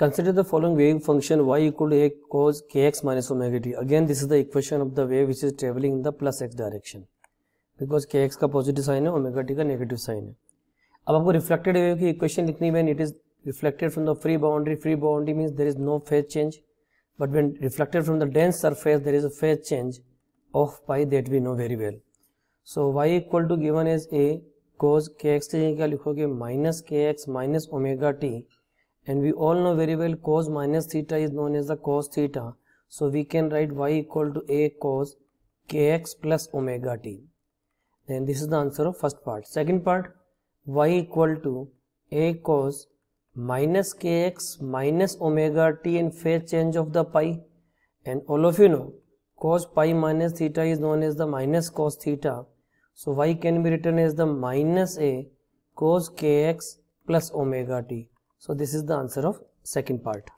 Consider the following wave function y equal to a cos kx minus omega t. Again, this is the equation of the wave which is traveling in the plus x direction. Because k x का positive sign है omega t का negative sign है अब आपको reflected wave की equation लिखनी है it is reflected from the free boundary free boundary means there is no phase change but when reflected from the dense surface there is a phase change of pi that we know very well so y equal to given as A cos k x की जगह लिखोगे minus k x minus omega t and we all know very well cos minus theta is known as the cos theta. So we can write y equal to a cos kx plus omega t. Then this is the answer of first part. Second part y equal to a cos minus kx minus omega t and phase change of the pi and all of you know cos pi minus theta is known as the minus cos theta. So y can be written as the minus a cos kx plus omega t. So this is the answer of second part.